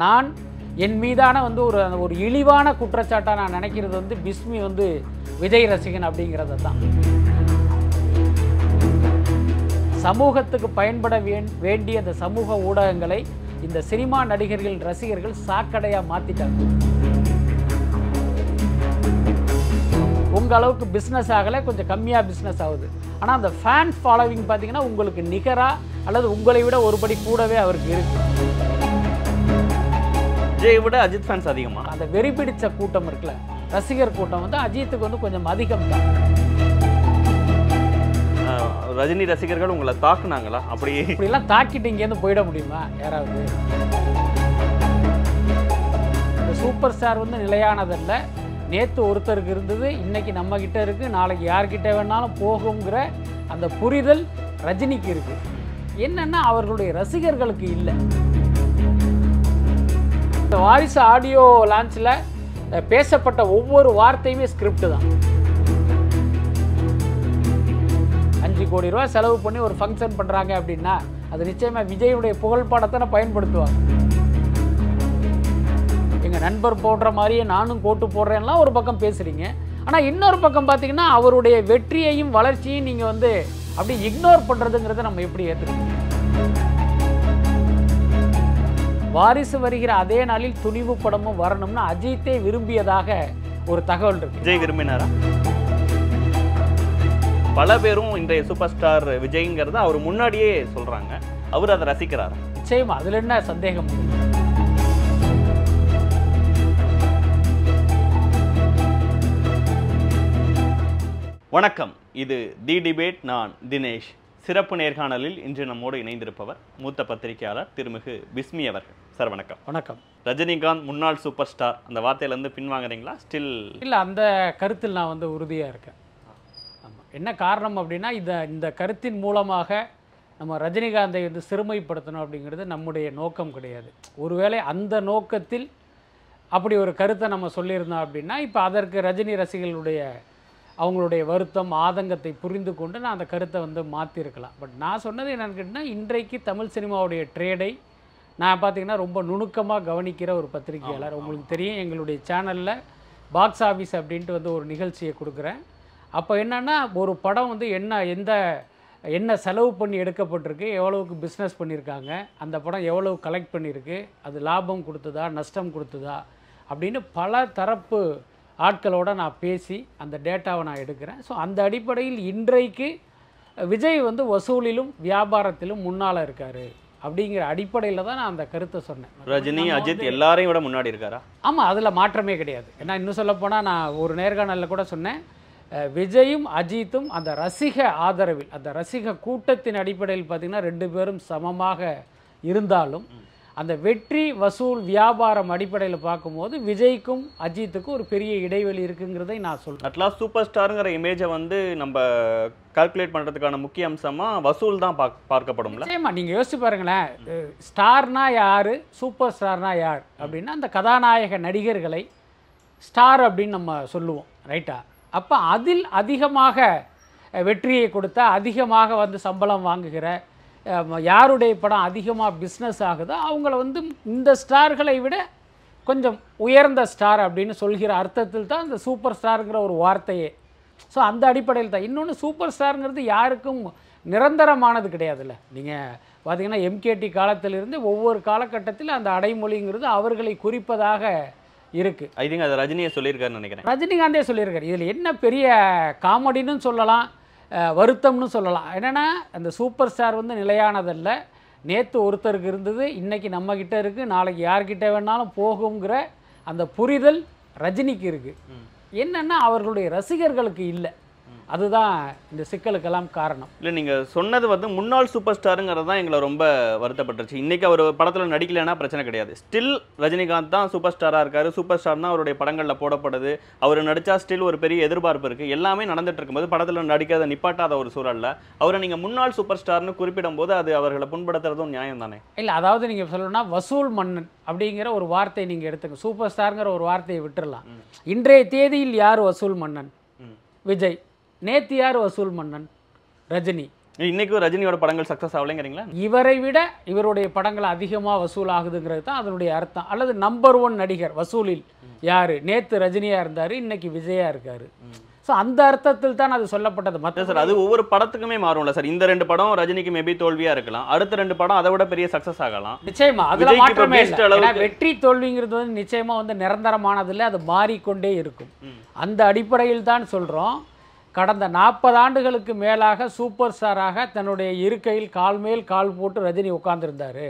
நான் என் மீதான வந்து ஒரு ஒரு இழிவான குற்றச்சாட்டாக நான் நினைக்கிறது வந்து பிஸ்மி வந்து விஜய் ரசிகன் அப்படிங்கிறத தான் சமூகத்துக்கு பயன்பட வேண்டிய அந்த சமூக ஊடகங்களை இந்த சினிமா நடிகர்கள் ரசிகர்கள் சாக்கடையாக மாற்றிட்டாங்க உங்கள் அளவுக்கு பிஸ்னஸ் ஆகலை கொஞ்சம் கம்மியாக பிஸ்னஸ் ஆகுது ஆனால் அந்த ஃபேன் ஃபாலோவிங் பார்த்தீங்கன்னா உங்களுக்கு நிகராக அல்லது உங்களை விட ஒருபடி கூடவே அவருக்கு இருக்குது விஜய் விட அஜித் ஃபேன்ஸ் அதிகமா அந்த வெறி பிடிச்ச கூட்டம் இருக்குல்ல ரசிகர் கூட்டம் வந்து அஜித்துக்கு வந்து கொஞ்சம் அதிகம் தான் ரஜினி ரசிகர்கள் உங்களை தாக்குனாங்களா அப்படி இப்படிலாம் தாக்கிட்டு இங்கேருந்து போயிட முடியுமா யாராவது சூப்பர் ஸ்டார் வந்து நிலையானதல்ல நேற்று ஒருத்தருக்கு இருந்தது இன்றைக்கி நம்மக்கிட்ட இருக்குது நாளைக்கு யார்கிட்ட வேணாலும் போகுங்கிற அந்த புரிதல் ரஜினிக்கு இருக்குது என்னென்னா அவர்களுடைய ரசிகர்களுக்கு இல்லை இந்த வாரிசு ஆடியோ லான்ச்சில் பேசப்பட்ட ஒவ்வொரு வார்த்தையுமே ஸ்கிரிப்ட் தான் அஞ்சு கோடி ரூபா செலவு பண்ணி ஒரு ஃபங்க்ஷன் பண்ணுறாங்க அப்படின்னா அது நிச்சயமாக விஜயுடைய புகழ்பாடத்தை நான் பயன்படுத்துவார் எங்கள் நண்பர் போடுற மாதிரியே நானும் கோட்டு போடுறேன்லாம் ஒரு பக்கம் பேசுகிறீங்க ஆனால் இன்னொரு பக்கம் பார்த்தீங்கன்னா அவருடைய வெற்றியையும் வளர்ச்சியையும் நீங்கள் வந்து அப்படி இக்னோர் பண்ணுறதுங்கிறத நம்ம எப்படி ஏற்றுக்கணும் வாரிசு வருகிற அதே நாளில் துணிவு படமும் வரணும்னு அஜித்தே விரும்பியதாக ஒரு தகவல் இருக்கு விஜய் விரும்பினாரா பல பேரும் இன்றைய சூப்பர் ஸ்டார் விஜய்ங்கிறத அவர் முன்னாடியே சொல்றாங்க அவர் அதை ரசிக்கிறார் நிச்சயம் அதுல என்ன சந்தேகம் வணக்கம் இது தி டிபேட் நான் தினேஷ் சிறப்பு நேர்காணலில் இன்று நம்மோடு இணைந்திருப்பவர் மூத்த பத்திரிகையாளர் திருமிகு விஸ்மி அவர்கள் சார் வணக்கம் வணக்கம் ரஜினிகாந்த் முன்னாள் சூப்பர் ஸ்டார் அந்த வார்த்தையிலேருந்து பின்வாங்குறீங்களா ஸ்டில் இல்லை அந்த கருத்தில் நான் வந்து உறுதியாக இருக்கேன் ஆமாம் என்ன காரணம் அப்படின்னா இந்த இந்த கருத்தின் மூலமாக நம்ம ரஜினிகாந்தை வந்து சிறுமைப்படுத்தணும் அப்படிங்கிறது நம்முடைய நோக்கம் கிடையாது ஒருவேளை அந்த நோக்கத்தில் அப்படி ஒரு கருத்தை நம்ம சொல்லியிருந்தோம் அப்படின்னா இப்போ அதற்கு ரஜினி ரசிகர்களுடைய அவங்களுடைய வருத்தம் ஆதங்கத்தை புரிந்து கொண்டு நான் அந்த கருத்தை வந்து மாற்றிருக்கலாம் பட் நான் சொன்னது என்னென்னு கேட்டால் இன்றைக்கு தமிழ் சினிமாவுடைய ட்ரேடை நான் பார்த்தீங்கன்னா ரொம்ப நுணுக்கமாக கவனிக்கிற ஒரு பத்திரிகையாளர் உங்களுக்கு தெரியும் எங்களுடைய சேனலில் பாக்ஸ் ஆஃபீஸ் அப்படின்ட்டு வந்து ஒரு நிகழ்ச்சியை கொடுக்குறேன் அப்போ என்னென்னா ஒரு படம் வந்து என்ன எந்த என்ன செலவு பண்ணி எடுக்கப்பட்டிருக்கு எவ்வளவுக்கு பிஸ்னஸ் பண்ணியிருக்காங்க அந்த படம் எவ்வளவு கலெக்ட் பண்ணியிருக்கு அது லாபம் கொடுத்ததா நஷ்டம் கொடுத்ததா அப்படின்னு பல தரப்பு ஆட்களோடு நான் பேசி அந்த டேட்டாவை நான் எடுக்கிறேன் ஸோ அந்த அடிப்படையில் இன்றைக்கு விஜய் வந்து வசூலிலும் வியாபாரத்திலும் முன்னால் இருக்கார் அப்படிங்கிற அடிப்படையில் தான் நான் அந்த கருத்தை சொன்னேன் ரஜினி அஜித் எல்லாரையும் விட முன்னாடி இருக்காரா ஆமாம் அதில் மாற்றமே கிடையாது ஏன்னா இன்னும் சொல்லப்போனால் நான் ஒரு நேர்காணலில் கூட சொன்னேன் விஜயும் அஜித்தும் அந்த ரசிக ஆதரவில் அந்த ரசிக கூட்டத்தின் அடிப்படையில் பார்த்திங்கன்னா ரெண்டு பேரும் சமமாக இருந்தாலும் அந்த வெற்றி வசூல் வியாபாரம் அடிப்படையில் பார்க்கும்போது விஜய்க்கும் அஜித்துக்கும் ஒரு பெரிய இடைவெளி இருக்குங்கிறதை நான் சொல்கிறேன் அட்லாஸ்ட் சூப்பர் ஸ்டாருங்கிற இமேஜை வந்து நம்ம கால்குலேட் பண்ணுறதுக்கான முக்கிய அம்சமாக வசூல் தான் பார்க்கப்படும் நிச்சயமாக நீங்கள் யோசிச்சு பாருங்களேன் ஸ்டார்னா யார் சூப்பர் ஸ்டார்னா யார் அப்படின்னா அந்த கதாநாயக நடிகர்களை ஸ்டார் அப்படின்னு நம்ம சொல்லுவோம் ரைட்டா அப்போ அதில் அதிகமாக வெற்றியை கொடுத்தா அதிகமாக வந்து சம்பளம் வாங்குகிற யாருடைய படம் அதிகமாக பிஸ்னஸ் ஆகுதோ அவங்கள வந்து இந்த ஸ்டார்களை விட கொஞ்சம் உயர்ந்த ஸ்டார் அப்படின்னு சொல்கிற அர்த்தத்தில் தான் இந்த சூப்பர் ஸ்டாருங்கிற ஒரு வார்த்தையே ஸோ அந்த அடிப்படையில் தான் இன்னொன்று சூப்பர் ஸ்டாருங்கிறது யாருக்கும் நிரந்தரமானது கிடையாதுல்ல நீங்கள் பார்த்திங்கன்னா எம்கேடி காலத்திலிருந்து ஒவ்வொரு காலகட்டத்தில் அந்த அடைமொழிங்கிறது அவர்களை குறிப்பதாக இருக்குது ஐ திங்க் அது ரஜினியை சொல்லியிருக்காருன்னு நினைக்கிறேன் ரஜினிகாந்தே சொல்லியிருக்காரு இதில் என்ன பெரிய காமெடின்னு சொல்லலாம் வருத்தம்னு சொல்லலாம் என்னென்னா அந்த சூப்பர் ஸ்டார் வந்து நிலையானதல்ல நேற்று ஒருத்தருக்கு இருந்தது இன்றைக்கி நம்மக்கிட்ட இருக்குது நாளைக்கு யார்கிட்ட வேணாலும் போகுங்கிற அந்த புரிதல் ரஜினிக்கு இருக்குது என்னென்னா அவர்களுடைய ரசிகர்களுக்கு இல்லை அதுதான் இந்த சிக்கலுக்கெல்லாம் காரணம் இல்லை நீங்கள் சொன்னது வந்து முன்னாள் சூப்பர் ஸ்டாருங்கிறது தான் எங்களை ரொம்ப வருத்தப்பட்டுருச்சு இன்றைக்கி அவர் படத்தில் நடிக்கலைன்னா பிரச்சனை கிடையாது ஸ்டில் ரஜினிகாந்த் தான் சூப்பர் ஸ்டாராக இருக்கார் சூப்பர் ஸ்டார் தான் அவருடைய படங்களில் போடப்படுது அவர் நடித்தா ஸ்டில் ஒரு பெரிய எதிர்பார்ப்பு இருக்குது எல்லாமே நடந்துட்டு இருக்கும்போது படத்தில் நடிக்காத நிப்பாட்டாத ஒரு சூழலில் அவரை நீங்கள் முன்னாள் சூப்பர் ஸ்டார்னு குறிப்பிடும் போது அது அவர்களை புண்படுத்துறதும் நியாயம் தானே இல்லை அதாவது நீங்கள் சொல்லணும்னா வசூல் மன்னன் அப்படிங்கிற ஒரு வார்த்தை நீங்கள் எடுத்துங்க சூப்பர் ஸ்டாருங்கிற ஒரு வார்த்தையை விட்டுடலாம் இன்றைய தேதியில் யார் வசூல் மன்னன் விஜய் நேத்து யார் வசூல் மன்னன் ரஜினி இன்னைக்கு ரஜினியோட படங்கள் சக்ஸஸ் ஆகலைங்கிறீங்களா இவரை விட இவருடைய படங்கள் அதிகமாக வசூல் ஆகுதுங்கிறது தான் அதனுடைய அர்த்தம் அல்லது நம்பர் ஒன் நடிகர் வசூலில் யாரு நேத்து ரஜினியா இருந்தார் இன்னைக்கு விஜயா இருக்காரு ஸோ அந்த அர்த்தத்தில் தான் அது சொல்லப்பட்டது மற்ற சார் அது ஒவ்வொரு படத்துக்குமே மாறும்ல சார் இந்த ரெண்டு படம் ரஜினிக்கு மேபி தோல்வியா இருக்கலாம் அடுத்த ரெண்டு படம் அதை விட பெரிய சக்ஸஸ் ஆகலாம் நிச்சயமா அதில் மாற்றமே வெற்றி தோல்விங்கிறது வந்து நிச்சயமா வந்து இல்லை அது மாறிக்கொண்டே இருக்கும் அந்த அடிப்படையில் தான் சொல்றோம் கடந்த நாற்பது ஆண்டுகளுக்கு மேலாக சூப்பர் ஸ்டாராக தன்னுடைய இருக்கையில் கால் மேல் கால் போட்டு ரஜினி உட்கார்ந்துருந்தார்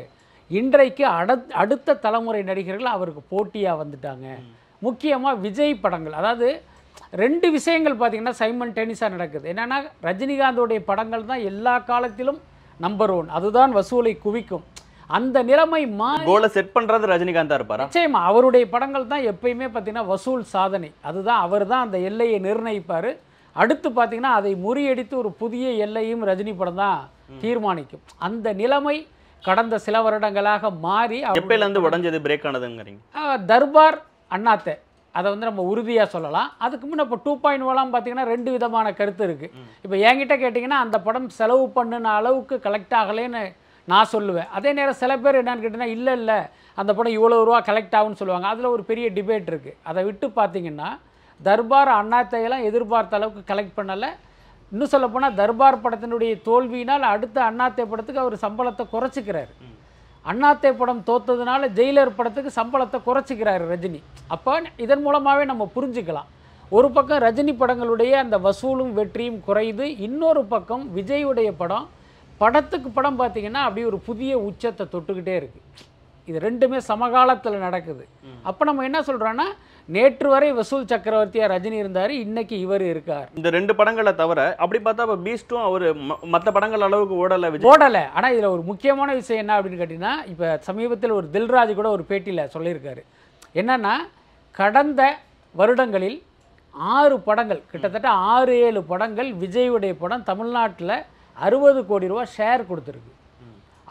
இன்றைக்கு அடுத் அடுத்த தலைமுறை நடிகர்கள் அவருக்கு போட்டியாக வந்துட்டாங்க முக்கியமாக விஜய் படங்கள் அதாவது ரெண்டு விஷயங்கள் பார்த்திங்கன்னா சைமன் டென்னிஸாக நடக்குது என்னென்னா ரஜினிகாந்தோடைய படங்கள் தான் எல்லா காலத்திலும் நம்பர் ஒன் அதுதான் வசூலை குவிக்கும் அந்த நிலைமை கோலை செட் பண்ணுறது ரஜினிகாந்தாக இருப்பார் நிச்சயமாக அவருடைய படங்கள் தான் எப்பயுமே பார்த்தீங்கன்னா வசூல் சாதனை அதுதான் அவர் தான் அந்த எல்லையை நிர்ணயிப்பார் அடுத்து பார்த்தீங்கன்னா அதை முறியடித்து ஒரு புதிய எல்லையும் ரஜினி படம் தான் தீர்மானிக்கும் அந்த நிலைமை கடந்த சில வருடங்களாக மாறி எப்பயிலேருந்து உடஞ்சது பிரேக் ஆனதுங்கிறீங்க தர்பார் அண்ணாத்தை அதை வந்து நம்ம உறுதியாக சொல்லலாம் அதுக்கு முன்னே இப்போ டூ பாயிண்ட் ஓலாம் பார்த்தீங்கன்னா ரெண்டு விதமான கருத்து இருக்குது இப்போ என்கிட்ட கேட்டிங்கன்னா அந்த படம் செலவு பண்ணின அளவுக்கு கலெக்ட் ஆகலேன்னு நான் சொல்லுவேன் அதே நேரம் சில பேர் என்னன்னு கேட்டிங்கன்னா இல்லை இல்லை அந்த படம் இவ்வளோ ரூபா கலெக்ட் ஆகும்னு சொல்லுவாங்க அதில் ஒரு பெரிய டிபேட் இருக்குது அதை விட்டு பார்த்திங்கன்னா தர்பார் அண்ணாத்தையெல்லாம் எதிர்பார்த்த அளவுக்கு கலெக்ட் பண்ணலை இன்னும் சொல்லப்போனால் தர்பார் படத்தினுடைய தோல்வியினால் அடுத்த அண்ணாத்தை படத்துக்கு அவர் சம்பளத்தை குறைச்சிக்கிறார் அண்ணாத்தை படம் தோத்ததுனால ஜெயிலர் படத்துக்கு சம்பளத்தை குறைச்சிக்கிறாரு ரஜினி அப்போ இதன் மூலமாகவே நம்ம புரிஞ்சுக்கலாம் ஒரு பக்கம் ரஜினி படங்களுடைய அந்த வசூலும் வெற்றியும் குறையுது இன்னொரு பக்கம் விஜயுடைய படம் படத்துக்கு படம் பார்த்திங்கன்னா அப்படியே ஒரு புதிய உச்சத்தை தொட்டுக்கிட்டே இருக்குது இது ரெண்டுமே சமகாலத்தில் நடக்குது அப்போ நம்ம என்ன சொல்கிறோன்னா நேற்று வரை வசூல் சக்கரவர்த்தியா ரஜினி இருந்தார் இன்னைக்கு இவர் இருக்கார் இந்த ரெண்டு படங்களை தவிர அப்படி பார்த்தா பீஸ்டும் அவர் மற்ற படங்கள் அளவுக்கு ஓடலை ஓடலை ஆனால் இதில் ஒரு முக்கியமான விஷயம் என்ன அப்படின்னு கேட்டீங்கன்னா இப்போ சமீபத்தில் ஒரு தில்ராஜ் கூட ஒரு பேட்டியில் சொல்லியிருக்காரு என்னன்னா கடந்த வருடங்களில் ஆறு படங்கள் கிட்டத்தட்ட ஆறு ஏழு படங்கள் விஜயுடைய படம் தமிழ்நாட்டில் அறுபது கோடி ரூபா ஷேர் கொடுத்துருக்கு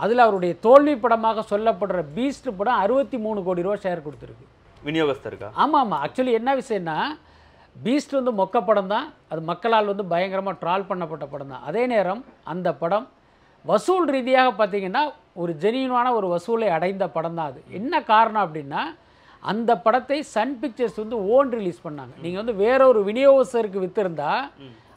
அதில் அவருடைய தோல்வி படமாக சொல்லப்படுற பீஸ்ட் படம் அறுபத்தி மூணு கோடி ரூபா ஷேர் கொடுத்துருக்கு விநியோகஸ்தருக்கா ஆமாம் ஆமாம் ஆக்சுவலி என்ன விஷயம்னா பீஸ்ட் வந்து மொக்க படம் தான் அது மக்களால் வந்து பயங்கரமாக ட்ரால் பண்ணப்பட்ட படம் தான் அதே நேரம் அந்த படம் வசூல் ரீதியாக பார்த்தீங்கன்னா ஒரு ஜெனியூனான ஒரு வசூலை அடைந்த படம் தான் அது என்ன காரணம் அப்படின்னா அந்த படத்தை சன் பிக்சர்ஸ் வந்து ஓன் ரிலீஸ் பண்ணாங்க நீங்கள் வந்து வேற ஒரு விநியோகஸ்தருக்கு விற்றுருந்தா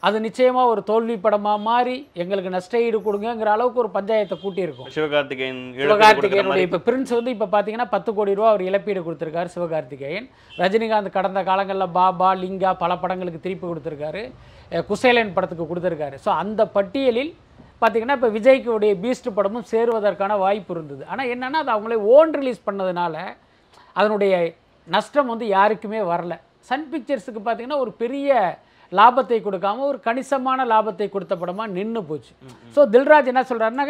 அது நிச்சயமாக ஒரு தோல்வி படமாக மாறி எங்களுக்கு நஷ்ட ஈடு கொடுங்கிற அளவுக்கு ஒரு பஞ்சாயத்தை கூட்டியிருக்கும் சிவகார்த்திகேயன் சிவகார்த்திகேயனுடைய இப்போ பிரின்ஸ் வந்து இப்போ பார்த்தீங்கன்னா பத்து கோடி ரூபா அவர் இழப்பீடு கொடுத்துருக்காரு சிவகார்த்திகேயன் ரஜினிகாந்த் கடந்த காலங்களில் பாபா லிங்கா பல படங்களுக்கு திருப்பி கொடுத்துருக்காரு குசேலன் படத்துக்கு கொடுத்துருக்காரு ஸோ அந்த பட்டியலில் பார்த்திங்கன்னா இப்போ விஜய்க்குடைய பீஸ்ட் படமும் சேருவதற்கான வாய்ப்பு இருந்தது ஆனால் என்னென்னா அது அவங்களே ஓன் ரிலீஸ் பண்ணதுனால அதனுடைய நஷ்டம் வந்து யாருக்குமே வரல சன் பிக்சர்ஸுக்கு பார்த்திங்கன்னா ஒரு பெரிய லாபத்தை கொடுக்காம ஒரு கணிசமான லாபத்தை கொடுத்த படமாக நின்று போச்சு ஸோ தில்ராஜ் என்ன சொல்கிறாருன்னா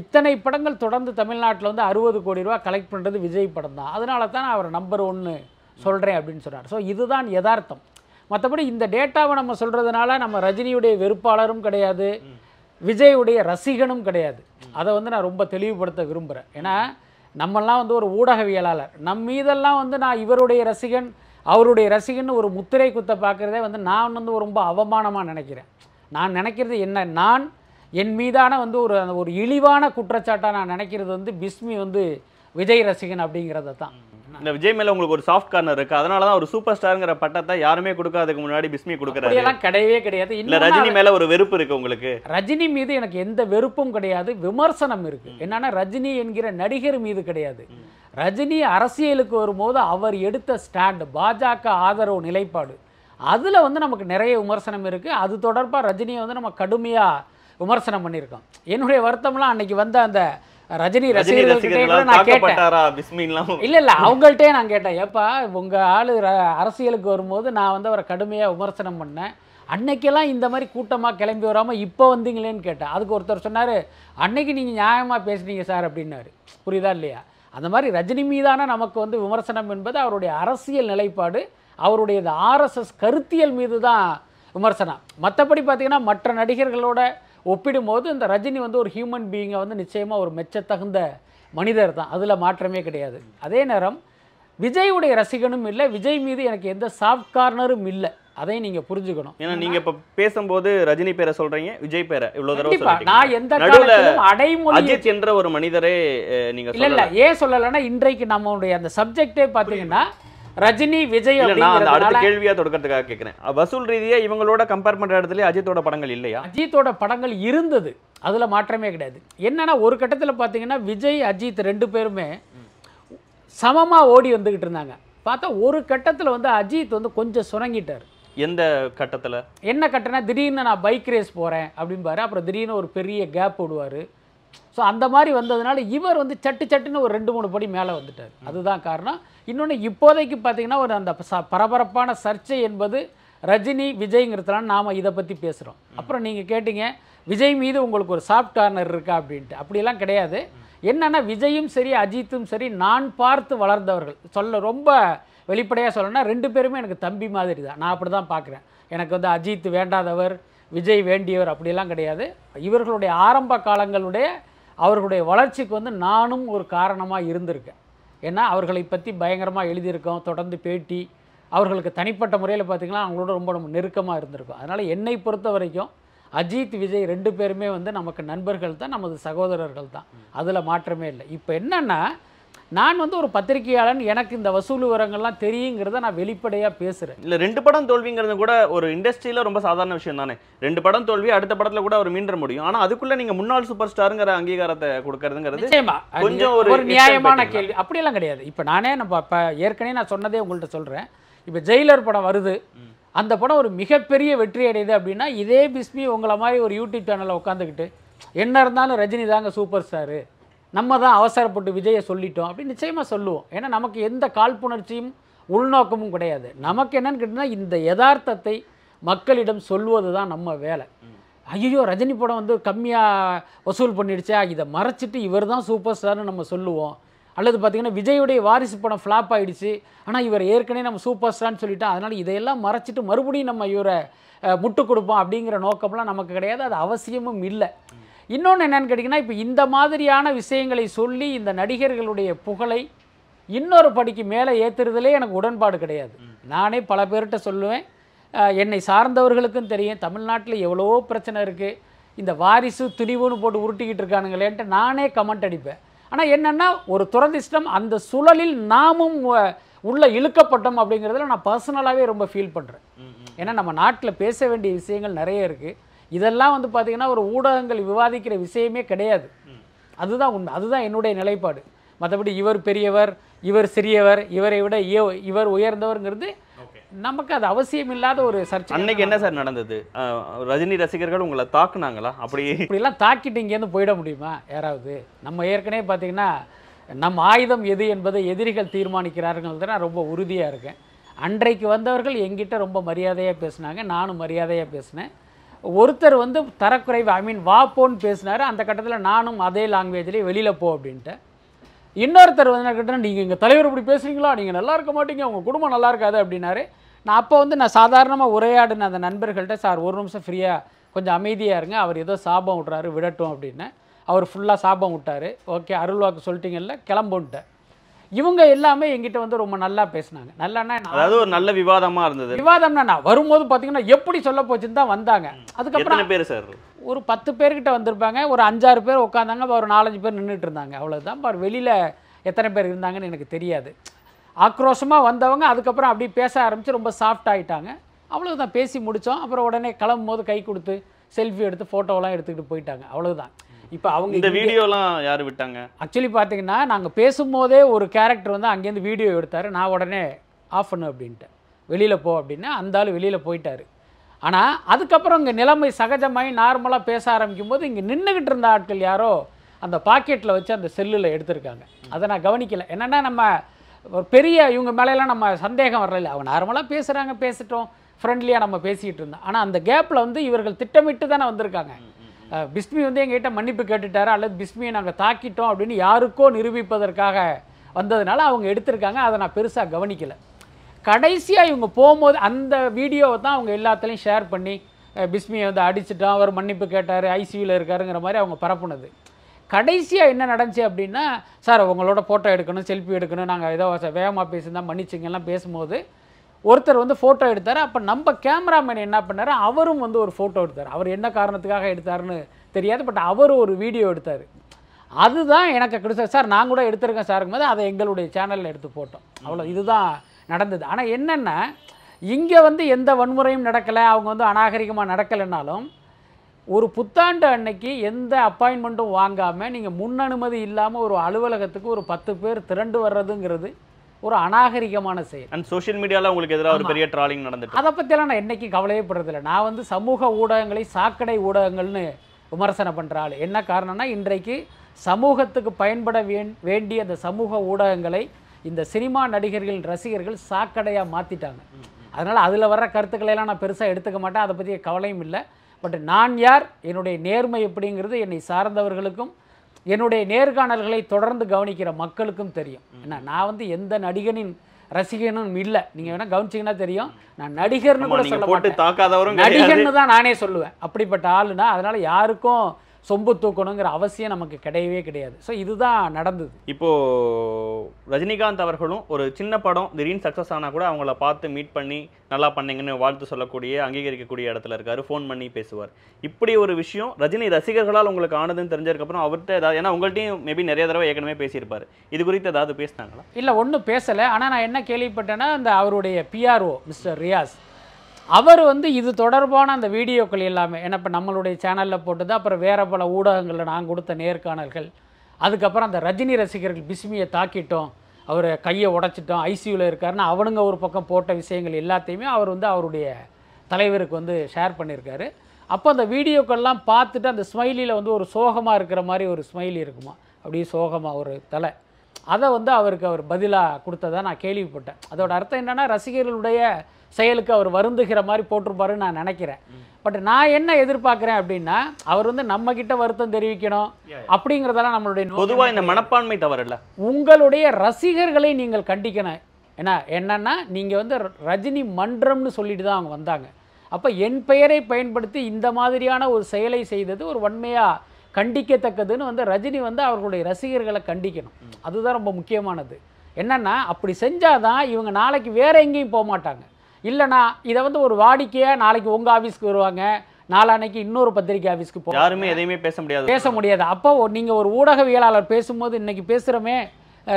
இத்தனை படங்கள் தொடர்ந்து தமிழ்நாட்டில் வந்து அறுபது கோடி ரூபா கலெக்ட் பண்ணுறது விஜய் படம் தான் அதனால தான் அவர் நம்பர் ஒன்று சொல்கிறேன் அப்படின்னு சொன்னார் ஸோ இதுதான் யதார்த்தம் மற்றபடி இந்த டேட்டாவை நம்ம சொல்கிறதுனால நம்ம ரஜினியுடைய வெறுப்பாளரும் கிடையாது விஜயுடைய ரசிகனும் கிடையாது அதை வந்து நான் ரொம்ப தெளிவுபடுத்த விரும்புகிறேன் ஏன்னா நம்மெல்லாம் வந்து ஒரு ஊடகவியலாளர் நம்ம மீதெல்லாம் வந்து நான் இவருடைய ரசிகன் அவருடைய ரசிகன் ஒரு முத்திரை குத்த பார்க்குறதே வந்து நான் வந்து ரொம்ப அவமானமாக நினைக்கிறேன் நான் நினைக்கிறது என்ன நான் என் மீதான வந்து ஒரு ஒரு இழிவான குற்றச்சாட்டாக நான் நினைக்கிறது வந்து பிஸ்மி வந்து விஜய் ரசிகன் அப்படிங்கிறத தான் இந்த விஜய் மேல உங்களுக்கு ஒரு சாஃப்ட் கார்னர் இருக்கு அதனால தான் ஒரு சூப்பர் ஸ்டார்ங்கிற பட்டத்தை யாருமே கொடுக்காதுக்கு முன்னாடி பிஸ்மி கொடுக்குறாரு எல்லாம் கிடையவே கிடையாது இல்ல ரஜினி மேல ஒரு வெறுப்பு இருக்கு உங்களுக்கு ரஜினி மீது எனக்கு எந்த வெறுப்பும் கிடையாது விமர்சனம் இருக்கு என்னன்னா ரஜினி என்கிற நடிகர் மீது கிடையாது ரஜினி அரசியலுக்கு வரும்போது அவர் எடுத்த ஸ்டாண்ட் பாஜக ஆதரவு நிலைப்பாடு அதில் வந்து நமக்கு நிறைய விமர்சனம் இருக்குது அது தொடர்பாக ரஜினியை வந்து நம்ம கடுமையாக விமர்சனம் பண்ணியிருக்கோம் என்னுடைய வருத்தம்லாம் அன்றைக்கி வந்த அந்த ரஜினி ரசிகர்கள் இல்ல இல்ல அவங்கள்ட்டே நான் கேட்டேன் ஏப்பா உங்க ஆளு அரசியலுக்கு வரும்போது நான் வந்து அவரை கடுமையா விமர்சனம் பண்ணேன் அன்னைக்கெல்லாம் இந்த மாதிரி கூட்டமாக கிளம்பி வராமல் இப்போ வந்தீங்களேன்னு கேட்டேன் அதுக்கு ஒருத்தர் சொன்னார் அன்னைக்கு நீங்கள் நியாயமாக பேசுனீங்க சார் அப்படின்னாரு புரியுதா இல்லையா அந்த மாதிரி ரஜினி மீதான நமக்கு வந்து விமர்சனம் என்பது அவருடைய அரசியல் நிலைப்பாடு அவருடைய ஆர்எஸ்எஸ் கருத்தியல் மீது தான் விமர்சனம் மற்றபடி பார்த்தீங்கன்னா மற்ற நடிகர்களோட ஒப்பிடும்போது இந்த ரஜினி வந்து ஒரு ஹியூமன் பீயிங்கை வந்து நிச்சயமாக ஒரு மெச்சத்தகுந்த மனிதர் தான் அதில் மாற்றமே கிடையாது அதே நேரம் உடைய ரசிகனும் இல்லை விஜய் மீது எனக்கு எந்த சாஃப்ட் கார்னரும் இல்லை அதையும் நீங்க புரிஞ்சுக்கணும் ஏன்னா நீங்க இப்ப பேசும்போது ரஜினி பேரை சொல்றீங்க விஜய் பேரை இவ்வளவு தடவை நான் எந்த அடைமொழி என்ற ஒரு மனிதரே நீங்க இல்ல இல்ல ஏன் சொல்லலன்னா இன்றைக்கு நம்மளுடைய அந்த சப்ஜெக்டே பாத்தீங்கன்னா ரஜினி விஜய் அடுத்த கேள்வியா தொடக்கிறதுக்காக கேட்கிறேன் வசூல் ரீதியா இவங்களோட கம்பேர் பண்ற இடத்துல அஜித்தோட படங்கள் இல்லையா அஜித்தோட படங்கள் இருந்தது அதுல மாற்றமே கிடையாது என்னன்னா ஒரு கட்டத்தில் பாத்தீங்கன்னா விஜய் அஜித் ரெண்டு பேருமே சமமா ஓடி வந்துகிட்டு இருந்தாங்க பார்த்தா ஒரு கட்டத்தில் வந்து அஜித் வந்து கொஞ்சம் சுரங்கிட்டார் எந்த கட்டத்தில் என்ன கட்டினா திடீர்னு நான் பைக் ரேஸ் போகிறேன் அப்படிம்பாரு அப்புறம் திடீர்னு ஒரு பெரிய கேப் விடுவார் ஸோ அந்த மாதிரி வந்ததுனால இவர் வந்து சட்டு சட்டுன்னு ஒரு ரெண்டு மூணு படி மேலே வந்துட்டார் அதுதான் காரணம் இன்னொன்று இப்போதைக்கு பார்த்திங்கன்னா ஒரு அந்த பரபரப்பான சர்ச்சை என்பது ரஜினி விஜய்ங்கிறதுலாம் நாம் இதை பற்றி பேசுகிறோம் அப்புறம் நீங்கள் கேட்டிங்க விஜய் மீது உங்களுக்கு ஒரு சாஃப்ட் கார்னர் இருக்கா அப்படின்ட்டு அப்படிலாம் கிடையாது என்னென்னா விஜயும் சரி அஜித்தும் சரி நான் பார்த்து வளர்ந்தவர்கள் சொல்ல ரொம்ப வெளிப்படையாக சொல்லணும்னா ரெண்டு பேருமே எனக்கு தம்பி மாதிரி தான் நான் அப்படி தான் பார்க்குறேன் எனக்கு வந்து அஜித் வேண்டாதவர் விஜய் வேண்டியவர் அப்படிலாம் கிடையாது இவர்களுடைய ஆரம்ப காலங்களுடைய அவர்களுடைய வளர்ச்சிக்கு வந்து நானும் ஒரு காரணமாக இருந்திருக்கேன் ஏன்னா அவர்களை பற்றி பயங்கரமாக எழுதியிருக்கோம் தொடர்ந்து பேட்டி அவர்களுக்கு தனிப்பட்ட முறையில் பார்த்திங்கன்னா அவங்களோட ரொம்ப நெருக்கமாக இருந்திருக்கும் அதனால் என்னை பொறுத்த வரைக்கும் அஜித் விஜய் ரெண்டு பேருமே வந்து நமக்கு நண்பர்கள் தான் நமது சகோதரர்கள் தான் அதில் மாற்றமே இல்லை இப்போ என்னென்னா நான் வந்து ஒரு பத்திரிகையாளன் எனக்கு இந்த வசூல் விவரங்கள்லாம் தெரியுங்கிறத நான் வெளிப்படையாக பேசுகிறேன் இல்லை ரெண்டு படம் தோல்விங்கிறது கூட ஒரு இண்டஸ்ட்ரியில் ரொம்ப சாதாரண விஷயம் தானே ரெண்டு படம் தோல்வி அடுத்த படத்தில் கூட அவர் மீண்ட முடியும் ஆனால் அதுக்குள்ளே நீங்கள் முன்னாள் சூப்பர் ஸ்டாருங்கிற அங்கீகாரத்தை கொடுக்கறதுங்கிறது கொஞ்சம் ஒரு நியாயமான கேள்வி அப்படியெல்லாம் கிடையாது இப்போ நானே நம்ம இப்போ ஏற்கனவே நான் சொன்னதே உங்கள்கிட்ட சொல்கிறேன் இப்போ ஜெயிலர் படம் வருது அந்த படம் ஒரு மிகப்பெரிய வெற்றி அடையுது அப்படின்னா இதே பிஸ்மி உங்களை மாதிரி ஒரு யூடியூப் சேனலில் உட்காந்துக்கிட்டு என்ன இருந்தாலும் ரஜினி தாங்க சூப்பர் ஸ்டாரு நம்ம தான் அவசரப்பட்டு விஜயை சொல்லிட்டோம் அப்படின்னு நிச்சயமாக சொல்லுவோம் ஏன்னா நமக்கு எந்த காழ்ப்புணர்ச்சியும் உள்நோக்கமும் கிடையாது நமக்கு என்னென்னு கேட்டிங்கன்னா இந்த யதார்த்தத்தை மக்களிடம் சொல்வது தான் நம்ம வேலை ஐயோ ரஜினி படம் வந்து கம்மியாக வசூல் பண்ணிடுச்சா இதை மறைச்சிட்டு இவர் தான் சூப்பர் ஸ்டார்னு நம்ம சொல்லுவோம் அல்லது பார்த்திங்கன்னா விஜயுடைய வாரிசு படம் ஃப்ளாப் ஆகிடுச்சு ஆனால் இவர் ஏற்கனவே நம்ம சூப்பர் ஸ்டார்னு சொல்லிட்டோம் அதனால் இதையெல்லாம் மறைச்சிட்டு மறுபடியும் நம்ம இவரை முட்டுக் கொடுப்போம் அப்படிங்கிற நோக்கம்லாம் நமக்கு கிடையாது அது அவசியமும் இல்லை இன்னொன்று என்னென்னு கேட்டிங்கன்னா இப்போ இந்த மாதிரியான விஷயங்களை சொல்லி இந்த நடிகர்களுடைய புகழை இன்னொரு படிக்கு மேலே ஏற்றுறதுலே எனக்கு உடன்பாடு கிடையாது நானே பல பேர்கிட்ட சொல்லுவேன் என்னை சார்ந்தவர்களுக்கும் தெரியும் தமிழ்நாட்டில் எவ்வளவோ பிரச்சனை இருக்குது இந்த வாரிசு துணிவுன்னு போட்டு உருட்டிக்கிட்டு இருக்கானுங்களேன்ட்டு நானே கமெண்ட் அடிப்பேன் ஆனால் என்னென்னா ஒரு துரதிஷ்டம் அந்த சுழலில் நாமும் உள்ளே இழுக்கப்பட்டோம் அப்படிங்கிறதுல நான் பர்சனலாகவே ரொம்ப ஃபீல் பண்ணுறேன் ஏன்னா நம்ம நாட்டில் பேச வேண்டிய விஷயங்கள் நிறைய இருக்குது இதெல்லாம் வந்து பார்த்தீங்கன்னா ஒரு ஊடகங்கள் விவாதிக்கிற விஷயமே கிடையாது அதுதான் உண்மை அதுதான் என்னுடைய நிலைப்பாடு மற்றபடி இவர் பெரியவர் இவர் சிறியவர் இவரை விட இவர் உயர்ந்தவர்ங்கிறது நமக்கு அது அவசியம் இல்லாத ஒரு சர்ச்சை அன்னைக்கு என்ன சார் நடந்தது ரஜினி ரசிகர்கள் உங்களை தாக்குனாங்களா அப்படி இப்படிலாம் தாக்கிட்டு இங்கேருந்து போயிட முடியுமா யாராவது நம்ம ஏற்கனவே பார்த்தீங்கன்னா நம் ஆயுதம் எது என்பதை எதிரிகள் தீர்மானிக்கிறார்கள் நான் ரொம்ப உறுதியாக இருக்கேன் அன்றைக்கு வந்தவர்கள் எங்கிட்ட ரொம்ப மரியாதையாக பேசினாங்க நானும் மரியாதையாக பேசினேன் ஒருத்தர் வந்து தரக்குறைவு ஐ மீன் வா போன்னு பேசினார் அந்த கட்டத்தில் நானும் அதே லாங்குவேஜ்லேயே வெளியில் போ அப்படின்ட்டு இன்னொருத்தர் வந்து கேட்டால் நீங்கள் எங்கள் தலைவர் இப்படி பேசுகிறீங்களா நீங்கள் நல்லா இருக்க மாட்டீங்க உங்கள் குடும்பம் நல்லா இருக்காது அப்படின்னாரு நான் அப்போ வந்து நான் சாதாரணமாக உரையாடின அந்த நண்பர்கள்ட்ட சார் ஒரு நிமிஷம் ஃப்ரீயாக கொஞ்சம் அமைதியாக இருங்க அவர் ஏதோ சாபம் விட்றாரு விடட்டும் அப்படின்னு அவர் ஃபுல்லாக சாபம் விட்டார் ஓகே அருள்வாக்கு சொல்லிட்டீங்கல்ல கிளம்புன்ட்டேன் இவங்க எல்லாமே எங்கிட்ட வந்து ரொம்ப நல்லா பேசினாங்க நல்லா அதாவது ஒரு நல்ல விவாதமா இருந்தது விவாதம்னா நான் வரும்போது பாத்தீங்கன்னா எப்படி சொல்ல போச்சுன்னு தான் வந்தாங்க அதுக்கப்புறம் பேர் சார் ஒரு பத்து பேர்கிட்ட வந்திருப்பாங்க ஒரு அஞ்சாறு பேர் உட்காந்தாங்க ஒரு நாலஞ்சு பேர் நின்றுட்டு இருந்தாங்க அவ்வளோதான் பாரு வெளியில் எத்தனை பேர் இருந்தாங்கன்னு எனக்கு தெரியாது ஆக்ரோஷமாக வந்தவங்க அதுக்கப்புறம் அப்படி பேச ஆரம்பித்து ரொம்ப சாஃப்ட் ஆகிட்டாங்க அவ்வளோதான் பேசி முடித்தோம் அப்புறம் உடனே கிளம்பும் போது கை கொடுத்து செல்ஃபி எடுத்து ஃபோட்டோலாம் எடுத்துக்கிட்டு போயிட்டாங்க அவ்வளோதான் இப்போ அவங்க இந்த வீடியோலாம் யார் விட்டாங்க ஆக்சுவலி பார்த்தீங்கன்னா நாங்கள் பேசும்போதே ஒரு கேரக்டர் வந்து அங்கேருந்து வீடியோ எடுத்தார் நான் உடனே ஆஃப் பண்ணு அப்படின்ட்டு வெளியில் போ அப்படின்னா அந்த ஆள் வெளியில் போயிட்டார் ஆனால் அதுக்கப்புறம் இங்கே நிலைமை சகஜமாகி நார்மலாக பேச ஆரம்பிக்கும் போது இங்கே நின்றுக்கிட்டு இருந்த ஆட்கள் யாரோ அந்த பாக்கெட்டில் வச்சு அந்த செல்லில் எடுத்திருக்காங்க அதை நான் கவனிக்கலை என்னென்னா நம்ம ஒரு பெரிய இவங்க மேலேலாம் நம்ம சந்தேகம் வரல அவங்க நார்மலாக பேசுகிறாங்க பேசிட்டோம் ஃப்ரெண்ட்லியாக நம்ம பேசிகிட்டு இருந்தோம் ஆனால் அந்த கேப்பில் வந்து இவர்கள் திட்டமிட்டு தானே வந்திருக்காங்க பிஸ்மி வந்து எங்கிட்ட மன்னிப்பு கேட்டுட்டாரா அல்லது பிஸ்மியை நாங்கள் தாக்கிட்டோம் அப்படின்னு யாருக்கோ நிரூபிப்பதற்காக வந்ததுனால அவங்க எடுத்திருக்காங்க அதை நான் பெருசாக கவனிக்கலை கடைசியாக இவங்க போகும்போது அந்த வீடியோவை தான் அவங்க எல்லாத்துலேயும் ஷேர் பண்ணி பிஸ்மியை வந்து அடிச்சிட்டோம் அவர் மன்னிப்பு கேட்டார் ஐசியூவில் இருக்காருங்கிற மாதிரி அவங்க பரப்புனது கடைசியாக என்ன நடந்துச்சு அப்படின்னா சார் உங்களோட ஃபோட்டோ எடுக்கணும் செல்ஃபி எடுக்கணும் நாங்கள் ஏதோ வேகமாக பேசியிருந்தால் மன்னிச்சிங்கெல்லாம் பேசும்போது ஒருத்தர் வந்து ஃபோட்டோ எடுத்தார் அப்போ நம்ம கேமராமேன் என்ன பண்ணார் அவரும் வந்து ஒரு ஃபோட்டோ எடுத்தார் அவர் என்ன காரணத்துக்காக எடுத்தாருன்னு தெரியாது பட் அவர் ஒரு வீடியோ எடுத்தார் அதுதான் எனக்கு கிடைச்ச சார் நான் கூட எடுத்திருக்கேன் சாருக்கும் போது அதை எங்களுடைய சேனலில் எடுத்து போட்டோம் அவ்வளோ இதுதான் நடந்தது ஆனால் என்னென்ன இங்கே வந்து எந்த வன்முறையும் நடக்கலை அவங்க வந்து அநாகரிகமாக நடக்கலைன்னாலும் ஒரு புத்தாண்டு அன்னைக்கு எந்த அப்பாயின்மெண்ட்டும் வாங்காமல் நீங்கள் முன் அனுமதி இல்லாமல் ஒரு அலுவலகத்துக்கு ஒரு பத்து பேர் திரண்டு வர்றதுங்கிறது ஒரு அநாகரிகமான செயல் அண்ட் சோஷியல் மீடியாவில் உங்களுக்கு எதிராக ஒரு பெரிய ட்ராலிங் நடந்துட்டு அதை பற்றிலாம் நான் என்றைக்கும் கவலையே இல்லை நான் வந்து சமூக ஊடகங்களை சாக்கடை ஊடகங்கள்னு விமர்சனம் பண்ணுறாள் என்ன காரணம்னா இன்றைக்கு சமூகத்துக்கு பயன்பட வேண்டிய அந்த சமூக ஊடகங்களை இந்த சினிமா நடிகர்கள் ரசிகர்கள் சாக்கடையாக மாற்றிட்டாங்க அதனால் அதில் வர்ற கருத்துக்களையெல்லாம் நான் பெருசாக எடுத்துக்க மாட்டேன் அதை பற்றிய கவலையும் இல்லை பட் நான் யார் என்னுடைய நேர்மை எப்படிங்கிறது என்னை சார்ந்தவர்களுக்கும் என்னுடைய நேர்காணல்களை தொடர்ந்து கவனிக்கிற மக்களுக்கும் தெரியும் ஏன்னா நான் வந்து எந்த நடிகனின் ரசிகனும் இல்லை நீங்கள் வேணா கவனிச்சிங்கன்னா தெரியும் நான் நடிகர்னு கூட சொல்ல மாட்டேன் நடிகர்னு தான் நானே சொல்லுவேன் அப்படிப்பட்ட ஆளுனா அதனால் யாருக்கும் சொம்பு தூக்கணுங்கிற அவசியம் நமக்கு கிடையவே கிடையாது ஸோ இதுதான் நடந்தது இப்போது ரஜினிகாந்த் அவர்களும் ஒரு சின்ன படம் திடீர்னு சக்ஸஸ் ஆனால் கூட அவங்கள பார்த்து மீட் பண்ணி நல்லா பண்ணிங்கன்னு வாழ்த்து சொல்லக்கூடிய அங்கீகரிக்கக்கூடிய இடத்துல இருக்காரு ஃபோன் பண்ணி பேசுவார் இப்படி ஒரு விஷயம் ரஜினி ரசிகர்களால் உங்களுக்கு ஆனதுன்னு தெரிஞ்சதுக்கப்புறம் அவர்கிட்ட ஏதாவது ஏன்னா உங்கள்ட்டையும் மேபி நிறைய தடவை ஏற்கனவே பேசியிருப்பார் இது குறித்து ஏதாவது பேசினாங்களா இல்லை ஒன்றும் பேசலை ஆனால் நான் என்ன கேள்விப்பட்டேன்னா அந்த அவருடைய பிஆர்ஓ மிஸ்டர் ரியாஸ் அவர் வந்து இது தொடர்பான அந்த வீடியோக்கள் எல்லாமே ஏன்னா இப்போ நம்மளுடைய சேனலில் போட்டது அப்புறம் வேறு பல ஊடகங்களில் நான் கொடுத்த நேர்காணல்கள் அதுக்கப்புறம் அந்த ரஜினி ரசிகர்கள் பிஸ்மியை தாக்கிட்டோம் அவர் கையை உடச்சிட்டோம் ஐசியூவில் இருக்காருன்னு அவனுங்க ஒரு பக்கம் போட்ட விஷயங்கள் எல்லாத்தையுமே அவர் வந்து அவருடைய தலைவருக்கு வந்து ஷேர் பண்ணியிருக்காரு அப்போ அந்த வீடியோக்கள்லாம் பார்த்துட்டு அந்த ஸ்மைலியில் வந்து ஒரு சோகமாக இருக்கிற மாதிரி ஒரு ஸ்மைலி இருக்குமா அப்படியே சோகமாக ஒரு தலை அதை வந்து அவருக்கு அவர் பதிலாக கொடுத்ததாக நான் கேள்விப்பட்டேன் அதோட அர்த்தம் என்னென்னா ரசிகர்களுடைய செயலுக்கு அவர் வருந்துகிற மாதிரி போட்டிருப்பாருன்னு நான் நினைக்கிறேன் பட் நான் என்ன எதிர்பார்க்குறேன் அப்படின்னா அவர் வந்து நம்ம கிட்ட வருத்தம் தெரிவிக்கணும் அப்படிங்கிறதெல்லாம் நம்மளுடைய பொதுவாக இந்த மனப்பான்மை தவறில்ல உங்களுடைய ரசிகர்களை நீங்கள் கண்டிக்கணும் ஏன்னா என்னன்னா நீங்கள் வந்து ரஜினி மன்றம்னு சொல்லிட்டு தான் அவங்க வந்தாங்க அப்போ என் பெயரை பயன்படுத்தி இந்த மாதிரியான ஒரு செயலை செய்தது ஒரு வன்மையாக கண்டிக்கத்தக்கதுன்னு வந்து ரஜினி வந்து அவர்களுடைய ரசிகர்களை கண்டிக்கணும் அதுதான் ரொம்ப முக்கியமானது என்னென்னா அப்படி செஞ்சாதான் இவங்க நாளைக்கு வேற எங்கேயும் போக மாட்டாங்க இல்லைனா இதை வந்து ஒரு வாடிக்கையாக நாளைக்கு உங்கள் ஆஃபீஸ்க்கு வருவாங்க நாளானைக்கு இன்னொரு பத்திரிகை ஆஃபீஸ்க்கு போகும் யாருமே எதையுமே பேச முடியாது பேச முடியாது அப்போ நீங்கள் ஒரு ஊடகவியலாளர் பேசும்போது இன்றைக்கி பேசுகிறோமே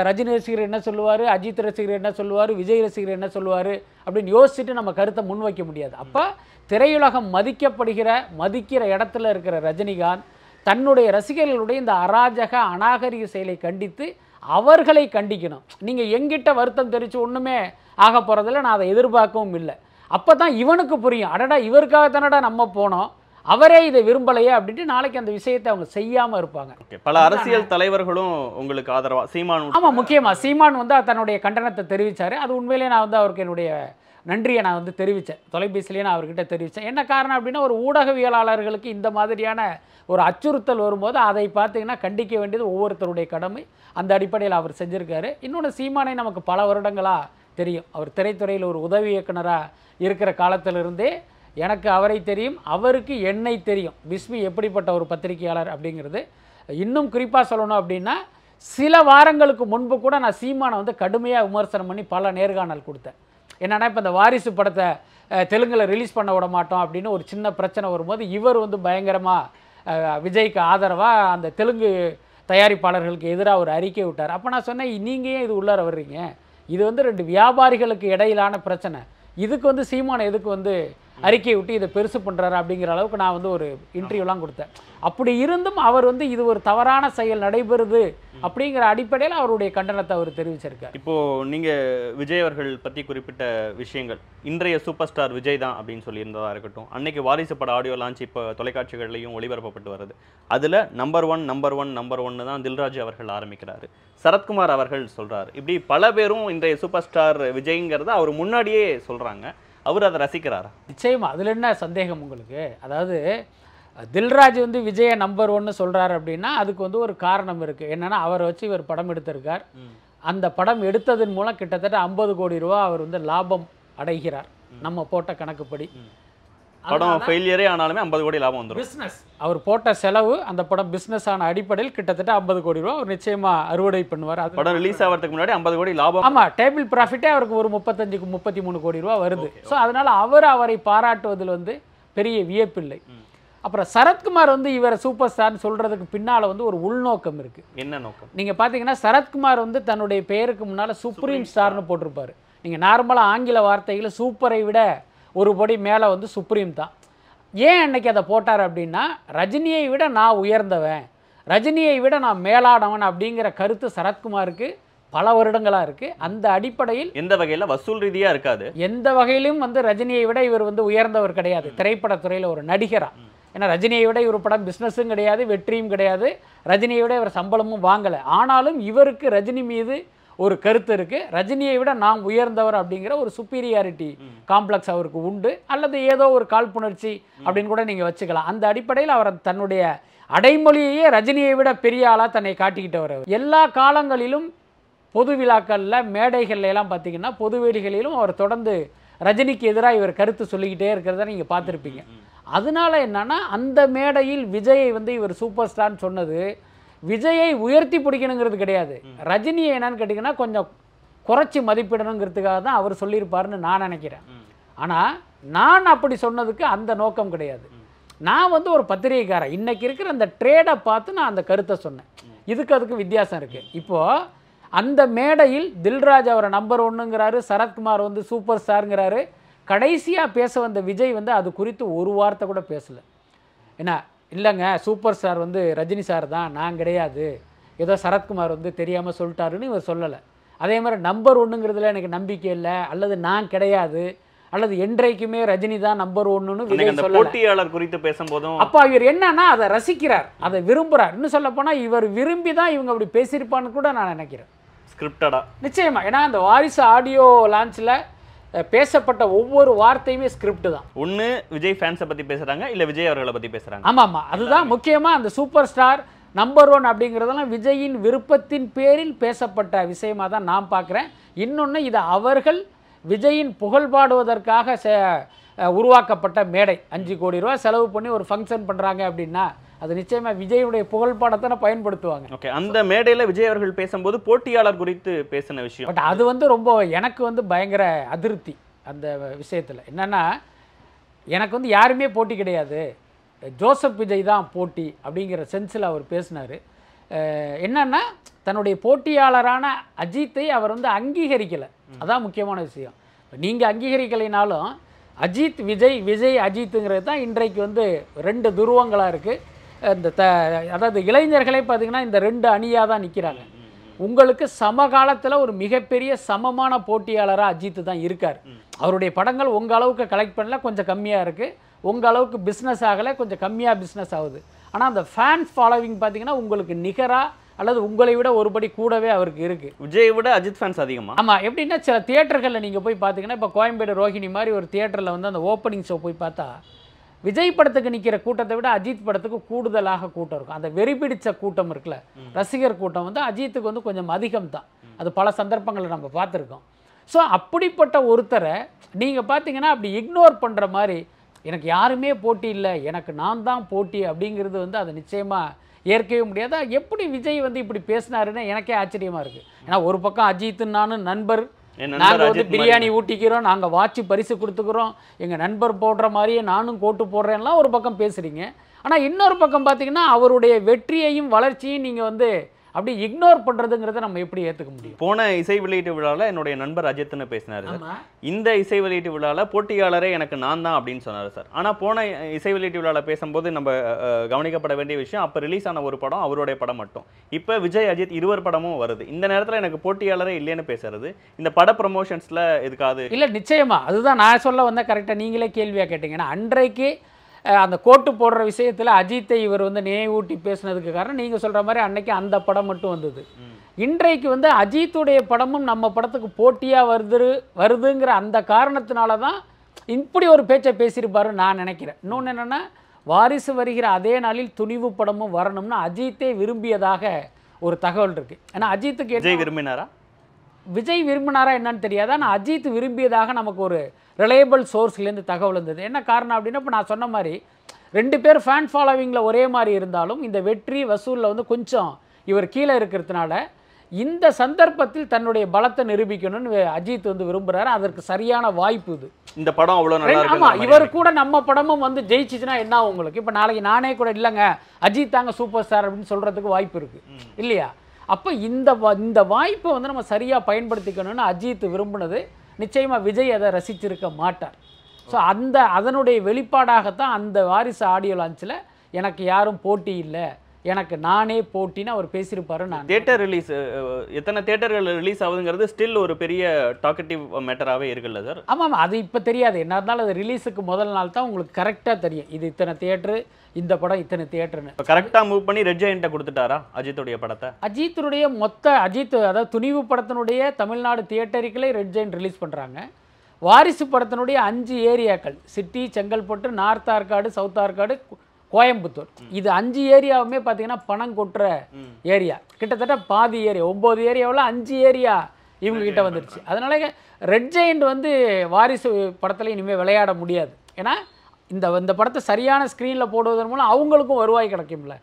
ரஜினி ரசிகர் என்ன சொல்லுவார் அஜித் ரசிகர் என்ன சொல்லுவார் விஜய் ரசிகர் என்ன சொல்லுவார் அப்படின்னு யோசிச்சுட்டு நம்ம கருத்தை முன்வைக்க முடியாது அப்போ திரையுலகம் மதிக்கப்படுகிற மதிக்கிற இடத்துல இருக்கிற ரஜினிகாந்த் தன்னுடைய ரசிகர்களுடைய இந்த அராஜக அநாகரிக செயலை கண்டித்து அவர்களை கண்டிக்கணும் நீங்கள் எங்கிட்ட வருத்தம் தெரிச்சு ஒன்றுமே ஆக போகிறதில்ல நான் அதை எதிர்பார்க்கவும் இல்லை அப்போ தான் இவனுக்கு புரியும் அடடா இவருக்காக தானடா நம்ம போனோம் அவரே இதை விரும்பலையே அப்படின்ட்டு நாளைக்கு அந்த விஷயத்தை அவங்க செய்யாமல் இருப்பாங்க பல அரசியல் தலைவர்களும் உங்களுக்கு ஆதரவாக சீமான் ஆமாம் முக்கியமாக சீமான் வந்து தன்னுடைய கண்டனத்தை தெரிவித்தார் அது உண்மையிலேயே நான் வந்து அவருக்கு என்னுடைய நன்றியை நான் வந்து தெரிவித்தேன் தொலைபேசியிலேயே நான் அவர்கிட்ட தெரிவித்தேன் என்ன காரணம் அப்படின்னா ஒரு ஊடகவியலாளர்களுக்கு இந்த மாதிரியான ஒரு அச்சுறுத்தல் வரும்போது அதை பார்த்திங்கன்னா கண்டிக்க வேண்டியது ஒவ்வொருத்தருடைய கடமை அந்த அடிப்படையில் அவர் செஞ்சுருக்காரு இன்னொன்று சீமானை நமக்கு பல வருடங்களாக தெரியும் அவர் திரைத்துறையில் ஒரு உதவி இயக்குனராக இருக்கிற காலத்திலிருந்தே எனக்கு அவரை தெரியும் அவருக்கு என்னை தெரியும் விஸ்மி எப்படிப்பட்ட ஒரு பத்திரிகையாளர் அப்படிங்கிறது இன்னும் குறிப்பாக சொல்லணும் அப்படின்னா சில வாரங்களுக்கு முன்பு கூட நான் சீமானை வந்து கடுமையாக விமர்சனம் பண்ணி பல நேர்காணல் கொடுத்தேன் என்னென்னா இப்போ இந்த வாரிசு படத்தை தெலுங்கில் ரிலீஸ் பண்ண விட மாட்டோம் அப்படின்னு ஒரு சின்ன பிரச்சனை வரும்போது இவர் வந்து பயங்கரமாக விஜய்க்கு ஆதரவாக அந்த தெலுங்கு தயாரிப்பாளர்களுக்கு எதிராக ஒரு அறிக்கை விட்டார் அப்போ நான் சொன்னேன் நீங்கள் ஏன் இது உள்ளார வர்றீங்க இது வந்து ரெண்டு வியாபாரிகளுக்கு இடையிலான பிரச்சனை இதுக்கு வந்து சீமான எதுக்கு வந்து அறிக்கையை விட்டு இதை பெருசு பண்ணுறாரு அப்படிங்கிற அளவுக்கு நான் வந்து ஒரு இன்டர்வியூலாம் கொடுத்தேன் அப்படி இருந்தும் அவர் வந்து இது ஒரு தவறான செயல் நடைபெறுது அப்படிங்கிற அடிப்படையில் அவருடைய கண்டனத்தை அவர் தெரிவிச்சிருக்கார் இப்போது நீங்கள் விஜய் அவர்கள் பற்றி குறிப்பிட்ட விஷயங்கள் இன்றைய சூப்பர் ஸ்டார் விஜய் தான் அப்படின்னு சொல்லியிருந்ததாக இருக்கட்டும் அன்னைக்கு வாரிசு பட ஆடியோ லான்ச் இப்போ தொலைக்காட்சிகள்லையும் ஒளிபரப்பப்பட்டு வருது அதில் number one number one number ஒன்னு தான் தில்ராஜ் அவர்கள் ஆரம்பிக்கிறாரு சரத்குமார் அவர்கள் சொல்கிறார் இப்படி பல பேரும் இன்றைய சூப்பர் ஸ்டார் விஜய்ங்கிறத அவர் முன்னாடியே சொல்கிறாங்க அவர் அதை ரசிக்கிறாரா நிச்சயம் அதில் என்ன சந்தேகம் உங்களுக்கு அதாவது தில்ராஜ் வந்து விஜய நம்பர் ஒன்று சொல்கிறார் அப்படின்னா அதுக்கு வந்து ஒரு காரணம் இருக்குது என்னென்னா அவரை வச்சு இவர் படம் எடுத்திருக்கார் அந்த படம் எடுத்ததன் மூலம் கிட்டத்தட்ட ஐம்பது கோடி ரூபா அவர் வந்து லாபம் அடைகிறார் நம்ம போட்ட கணக்குப்படி படம் ஃபெயிலியரே ஆனாலுமே ஐம்பது கோடி லாபம் வந்துடும் பிஸ்னஸ் அவர் போட்ட செலவு அந்த படம் பிஸ்னஸ் ஆன அடிப்படையில் கிட்டத்தட்ட ஐம்பது கோடி ரூபா அவர் நிச்சயமா அறுவடை பண்ணுவார் அது படம் ரிலீஸ் ஆகிறதுக்கு முன்னாடி ஐம்பது கோடி லாபம் ஆமா டேபிள் ப்ராஃபிட்டே அவருக்கு ஒரு முப்பத்தஞ்சுக்கு முப்பத்தி மூணு கோடி ரூபா வருது ஸோ அதனால அவர் அவரை பாராட்டுவதில் வந்து பெரிய வியப்பில்லை அப்புறம் சரத்குமார் வந்து இவரை சூப்பர் ஸ்டார்னு சொல்கிறதுக்கு பின்னால் வந்து ஒரு உள்நோக்கம் இருக்குது என்ன நோக்கம் நீங்கள் பார்த்தீங்கன்னா சரத்குமார் வந்து தன்னுடைய பெயருக்கு முன்னால் சுப்ரீம் ஸ்டார்னு போட்டிருப்பாரு நீங்கள் நார்மலாக ஆங்கில வார்த்தைகளை சூப்பரை விட ஒரு படி மேலே வந்து சுப்ரீம் தான் ஏன் அன்னைக்கு அதை போட்டார் அப்படின்னா ரஜினியை விட நான் உயர்ந்தவன் ரஜினியை விட நான் மேலாடவன் அப்படிங்கிற கருத்து சரத்குமாருக்கு பல வருடங்களாக இருக்குது அந்த அடிப்படையில் எந்த வகையில் வசூல் ரீதியாக இருக்காது எந்த வகையிலும் வந்து ரஜினியை விட இவர் வந்து உயர்ந்தவர் கிடையாது திரைப்படத்துறையில் ஒரு நடிகராக ஏன்னா ரஜினியை விட இவர் படம் பிஸ்னஸும் கிடையாது வெற்றியும் கிடையாது ரஜினியை விட இவர் சம்பளமும் வாங்கலை ஆனாலும் இவருக்கு ரஜினி மீது ஒரு கருத்து இருக்குது ரஜினியை விட நான் உயர்ந்தவர் அப்படிங்கிற ஒரு சுப்பீரியாரிட்டி காம்ப்ளெக்ஸ் அவருக்கு உண்டு அல்லது ஏதோ ஒரு காழ்ப்புணர்ச்சி அப்படின்னு கூட நீங்கள் வச்சுக்கலாம் அந்த அடிப்படையில் அவர் தன்னுடைய அடைமொழியையே ரஜினியை விட பெரிய ஆளாக தன்னை காட்டிக்கிட்டவர் எல்லா காலங்களிலும் பொது விழாக்களில் மேடைகள்ல எல்லாம் பார்த்தீங்கன்னா பொது வேடிகளிலும் அவர் தொடர்ந்து ரஜினிக்கு எதிராக இவர் கருத்து சொல்லிக்கிட்டே இருக்கிறத நீங்கள் பார்த்துருப்பீங்க அதனால என்னன்னா அந்த மேடையில் விஜயை வந்து இவர் சூப்பர் ஸ்டார்னு சொன்னது விஜயை உயர்த்தி பிடிக்கணுங்கிறது கிடையாது ரஜினியை என்னன்னு கேட்டிங்கன்னா கொஞ்சம் குறைச்சி மதிப்பிடணுங்கிறதுக்காக தான் அவர் சொல்லியிருப்பாருன்னு நான் நினைக்கிறேன் ஆனால் நான் அப்படி சொன்னதுக்கு அந்த நோக்கம் கிடையாது நான் வந்து ஒரு பத்திரிகைக்காரன் இன்றைக்கி இருக்கிற அந்த ட்ரேடை பார்த்து நான் அந்த கருத்தை சொன்னேன் இதுக்கு அதுக்கு வித்தியாசம் இருக்குது இப்போது அந்த மேடையில் தில்ராஜ் அவரை நம்பர் ஒன்றுங்கிறாரு சரத்குமார் வந்து சூப்பர் ஸ்டாருங்கிறாரு கடைசியாக பேச வந்த விஜய் வந்து அது குறித்து ஒரு வார்த்தை கூட பேசலை ஏன்னா இல்லைங்க சூப்பர் ஸ்டார் வந்து ரஜினி சார் தான் நான் கிடையாது ஏதோ சரத்குமார் வந்து தெரியாமல் சொல்லிட்டாருன்னு இவர் சொல்லலை அதே மாதிரி நம்பர் ஒன்றுங்கிறதுல எனக்கு நம்பிக்கை இல்லை அல்லது நான் கிடையாது அல்லது என்றைக்குமே ரஜினி தான் நம்பர் ஒன்னுன்னு போட்டியாளர் குறித்து பேசும்போதும் அப்போ இவர் என்னன்னா அதை ரசிக்கிறார் அதை விரும்புகிறார் இன்னும் சொல்ல போனால் இவர் விரும்பி தான் இவங்க அப்படி பேசியிருப்பான்னு கூட நான் நினைக்கிறேன் ஸ்கிரிப்டடா நிச்சயமா ஏன்னா அந்த வாரிசு ஆடியோ லான்ச்சில் பேசப்பட்ட ஒவ்வொரு வார்த்தையுமே ஸ்கிரிப்ட் தான் ஒன்று விஜய் ஃபேன்ஸை பற்றி பேசுகிறாங்க இல்லை விஜய் அவர்களை பற்றி பேசுகிறாங்க ஆமாம் ஆமாம் அதுதான் முக்கியமாக அந்த சூப்பர் ஸ்டார் நம்பர் ஒன் அப்படிங்கிறதெல்லாம் விஜயின் விருப்பத்தின் பேரில் பேசப்பட்ட விஷயமாக தான் நான் பார்க்குறேன் இன்னொன்று இது அவர்கள் விஜயின் புகழ் பாடுவதற்காக உருவாக்கப்பட்ட மேடை அஞ்சு கோடி ரூபா செலவு பண்ணி ஒரு ஃபங்க்ஷன் பண்ணுறாங்க அப்படின்னா அது நிச்சயமாக விஜயுடைய புகழ்பாடத்தை பயன்படுத்துவாங்க ஓகே அந்த மேடையில் விஜய் அவர்கள் பேசும்போது போட்டியாளர் குறித்து பேசின விஷயம் பட் அது வந்து ரொம்ப எனக்கு வந்து பயங்கர அதிருப்தி அந்த விஷயத்தில் என்னென்னா எனக்கு வந்து யாருமே போட்டி கிடையாது ஜோசப் விஜய் தான் போட்டி அப்படிங்கிற சென்ஸில் அவர் பேசினார் என்னென்னா தன்னுடைய போட்டியாளரான அஜித்தை அவர் வந்து அங்கீகரிக்கலை அதான் முக்கியமான விஷயம் நீங்கள் அங்கீகரிக்கலைனாலும் அஜித் விஜய் விஜய் அஜித்துங்கிறது தான் இன்றைக்கு வந்து ரெண்டு துருவங்களாக இருக்குது இந்த த அதாவது இளைஞர்களே பார்த்திங்கன்னா இந்த ரெண்டு அணியாக தான் நிற்கிறாங்க உங்களுக்கு சம காலத்தில் ஒரு மிகப்பெரிய சமமான போட்டியாளராக அஜித் தான் இருக்கார் அவருடைய படங்கள் உங்கள் அளவுக்கு கலெக்ட் பண்ணல கொஞ்சம் கம்மியாக இருக்குது உங்கள் அளவுக்கு பிஸ்னஸ் ஆகலை கொஞ்சம் கம்மியாக பிஸ்னஸ் ஆகுது ஆனால் அந்த ஃபேன் ஃபாலோவிங் பார்த்தீங்கன்னா உங்களுக்கு நிகராக அல்லது உங்களை விட ஒருபடி கூடவே அவருக்கு இருக்குது விஜயை விட அஜித் ஃபேன்ஸ் அதிகமாக ஆமாம் எப்படின்னா சில தியேட்டர்களில் நீங்கள் போய் பார்த்தீங்கன்னா இப்போ கோயம்பேடு ரோஹிணி மாதிரி ஒரு தியேட்டரில் வந்து அந்த ஓப்பனிங் ஷோ போய் பார்த்தா விஜய் படத்துக்கு நிற்கிற கூட்டத்தை விட அஜித் படத்துக்கு கூடுதலாக கூட்டம் இருக்கும் அந்த வெறி பிடிச்ச கூட்டம் இருக்குல்ல ரசிகர் கூட்டம் வந்து அஜித்துக்கு வந்து கொஞ்சம் அதிகம் தான் அது பல சந்தர்ப்பங்களை நம்ம பார்த்துருக்கோம் ஸோ அப்படிப்பட்ட ஒருத்தரை நீங்கள் பார்த்தீங்கன்னா அப்படி இக்னோர் பண்ணுற மாதிரி எனக்கு யாருமே போட்டி இல்லை எனக்கு நான் தான் போட்டி அப்படிங்கிறது வந்து அதை நிச்சயமாக ஏற்கவே முடியாது எப்படி விஜய் வந்து இப்படி பேசினாருன்னு எனக்கே ஆச்சரியமாக இருக்குது ஏன்னா ஒரு பக்கம் அஜித்துன்னு நானும் நண்பர் நாங்கள் வந்து பிரியாணி ஊட்டிக்கிறோம் நாங்கள் வாட்சு பரிசு கொடுத்துக்கிறோம் எங்கள் நண்பர் போடுற மாதிரியே நானும் கோட்டு போடுறேன்லாம் ஒரு பக்கம் பேசுகிறீங்க ஆனால் இன்னொரு பக்கம் பார்த்தீங்கன்னா அவருடைய வெற்றியையும் வளர்ச்சியும் நீங்கள் வந்து அப்படி இக்னோர் பண்ணுறதுங்கிறத நம்ம எப்படி ஏற்றுக்க முடியும் போன இசை வெளியீட்டு விழால என்னுடைய நண்பர் அஜித்னு சார் இந்த இசை வெளியீட்டு விழால போட்டியாளரே எனக்கு நான் தான் அப்படின்னு சொன்னார் சார் ஆனால் போன இசை வெளியீட்டு விழால பேசும்போது நம்ம கவனிக்கப்பட வேண்டிய விஷயம் அப்போ ரிலீஸ் ஆன ஒரு படம் அவருடைய படம் மட்டும் இப்போ விஜய் அஜித் இருவர் படமும் வருது இந்த நேரத்தில் எனக்கு போட்டியாளரே இல்லைன்னு பேசுறது இந்த பட ப்ரமோஷன்ஸ்ல இதுக்காது இல்லை நிச்சயமா அதுதான் நான் சொல்ல வந்த கரெக்டாக நீங்களே கேள்வியாக கேட்டீங்கன்னா அன்றைக்கு அந்த கோட்டு போடுற விஷயத்தில் அஜித்தை இவர் வந்து நினைவூட்டி பேசினதுக்கு காரணம் நீங்கள் சொல்கிற மாதிரி அன்னைக்கு அந்த படம் மட்டும் வந்தது இன்றைக்கு வந்து அஜித்துடைய படமும் நம்ம படத்துக்கு போட்டியாக வருது வருதுங்கிற அந்த காரணத்தினால தான் இப்படி ஒரு பேச்சை பேசியிருப்பாரு நான் நினைக்கிறேன் இன்னொன்று என்னென்னா வாரிசு வருகிற அதே நாளில் துணிவு படமும் வரணும்னா அஜித்தே விரும்பியதாக ஒரு தகவல் இருக்குது ஏன்னா அஜித்துக்கு விரும்பினாரா விஜய் விரும்பினாரா என்னன்னு தெரியாது ஆனால் அஜித் விரும்பியதாக நமக்கு ஒரு ரிலையபிள் சோர்ஸ்லேருந்து தகவல் இருந்தது என்ன காரணம் அப்படின்னா இப்போ நான் சொன்ன மாதிரி ரெண்டு பேர் ஃபேன் ஃபாலோவிங்கில் ஒரே மாதிரி இருந்தாலும் இந்த வெற்றி வசூலில் வந்து கொஞ்சம் இவர் கீழே இருக்கிறதுனால இந்த சந்தர்ப்பத்தில் தன்னுடைய பலத்தை நிரூபிக்கணும்னு அஜித் வந்து விரும்புறாரு அதற்கு சரியான வாய்ப்பு இது இந்த படம் அவ்வளோ நல்லா ஆமா இவர் கூட நம்ம படமும் வந்து ஜெயிச்சிச்சுன்னா என்ன உங்களுக்கு இப்போ நாளைக்கு நானே கூட இல்லைங்க அஜித் தாங்க சூப்பர் ஸ்டார் அப்படின்னு சொல்றதுக்கு வாய்ப்பு இருக்கு இல்லையா அப்போ இந்த இந்த வாய்ப்பை வந்து நம்ம சரியாக பயன்படுத்திக்கணும்னு அஜித் விரும்பினது நிச்சயமாக விஜய் அதை ரசிச்சிருக்க மாட்டார் ஸோ அந்த அதனுடைய வெளிப்பாடாகத்தான் அந்த வாரிசு ஆடியோ லான்ச்சில் எனக்கு யாரும் போட்டி இல்லை எனக்கு நானே போட்டின்னு அவர் பேசியிருப்பாரு நான் தேட்டர் ரிலீஸ் எத்தனை தேட்டர்கள் ரிலீஸ் ஆகுதுங்கிறது ஸ்டில் ஒரு பெரிய டாக்கட்டிவ் மேட்டராகவே இருக்குல்ல சார் ஆமாம் அது இப்போ தெரியாது என்ன இருந்தாலும் அது ரிலீஸுக்கு முதல் நாள் தான் உங்களுக்கு கரெக்டாக தெரியும் இது இத்தனை தேட்டரு இந்த படம் இத்தனை தேட்டர்னு இப்போ கரெக்டாக மூவ் பண்ணி ரெட் ஜெயண்ட்டை கொடுத்துட்டாரா அஜித்துடைய படத்தை அஜித்துடைய மொத்த அஜித் அதாவது துணிவு படத்தினுடைய தமிழ்நாடு தியேட்டருக்குள்ளே ரெட் ஜெயண்ட் ரிலீஸ் பண்ணுறாங்க வாரிசு படத்தினுடைய அஞ்சு ஏரியாக்கள் city Chengalpattu north Arcot south Arcot Coimbatore இது அஞ்சு ஏரியாவுமே பார்த்தீங்கன்னா பணம் கொட்டுற ஏரியா கிட்டத்தட்ட பாதி ஏரியா ஒம்பது ஏரியாவில் அஞ்சு ஏரியா இவங்கக்கிட்ட வந்துடுச்சு அதனால ரெட் ஜெயிண்ட் வந்து வாரிசு படத்தில் இனிமேல் விளையாட முடியாது ஏன்னா இந்த இந்த படத்தை சரியான ஸ்க்ரீனில் போடுவதன் மூலம் அவங்களுக்கும் வருவாய் கிடைக்கும்ல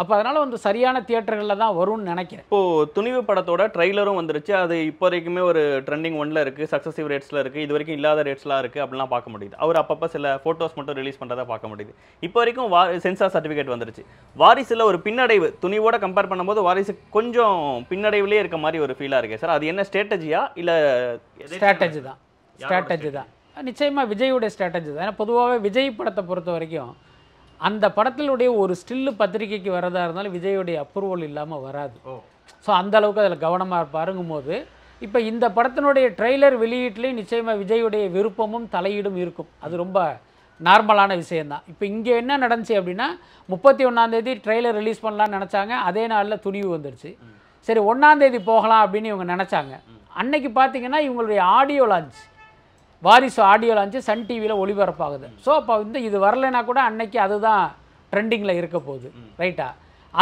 அப்போ அதனால் வந்து சரியான தியேட்டர்களில் தான் வரும்னு நினைக்கிறேன் இப்போது துணிவு படத்தோட ட்ரெய்லரும் வந்துருச்சு அது இப்போ வரைக்குமே ஒரு ட்ரெண்டிங் ஒன்ல இருக்குது சக்ஸஸிவ் ரேட்ஸில் இருக்குது இது வரைக்கும் இல்லாத ரேட்ஸ்லாம் இருக்குது அப்படிலாம் பார்க்க முடியுது அவர் அப்பப்போ சில ஃபோட்டோஸ் மட்டும் ரிலீஸ் பண்ணுறதா பார்க்க முடியுது இப்போ வரைக்கும் வா சென்சார் சர்டிஃபிகேட் வந்துருச்சு வாரிசில் ஒரு பின்னடைவு துணிவோட கம்பேர் பண்ணும்போது வாரிசு கொஞ்சம் பின்னடைவுலேயே இருக்க மாதிரி ஒரு ஃபீலாக இருக்கு சார் அது என்ன ஸ்ட்ராட்டஜியா இல்லை ஸ்ட்ராட்டஜி தான் ஸ்ட்ராட்டஜி தான் நிச்சயமாக விஜயோட ஸ்ட்ராட்டஜி தான் ஏன்னா பொதுவாகவே விஜய் படத்தை பொறுத்த வரைக்கும் அந்த படத்தினுடைய ஒரு ஸ்டில்லு பத்திரிகைக்கு வரதா இருந்தாலும் விஜயுடைய அப்ரூவல் இல்லாமல் வராது ஸோ அந்த அளவுக்கு அதில் கவனமாக இருப்பாருங்கும் போது இப்போ இந்த படத்தினுடைய ட்ரெய்லர் வெளியீட்லேயும் நிச்சயமாக விஜயுடைய விருப்பமும் தலையீடும் இருக்கும் அது ரொம்ப நார்மலான விஷயந்தான் இப்போ இங்கே என்ன நடந்துச்சு அப்படின்னா முப்பத்தி ஒன்றாந்தேதி ட்ரெய்லர் ரிலீஸ் பண்ணலான்னு நினச்சாங்க அதே நாளில் துணிவு வந்துடுச்சு சரி ஒன்றாந்தேதி போகலாம் அப்படின்னு இவங்க நினச்சாங்க அன்னைக்கு பார்த்தீங்கன்னா இவங்களுடைய audio launch Varisu audio launch Sun டிவியில் ஒளிபரப்பாகுது ஸோ அப்போ வந்து இது வரலைன்னா கூட அன்னைக்கு அதுதான் ட்ரெண்டிங்கில் இருக்க போகுது ரைட்டா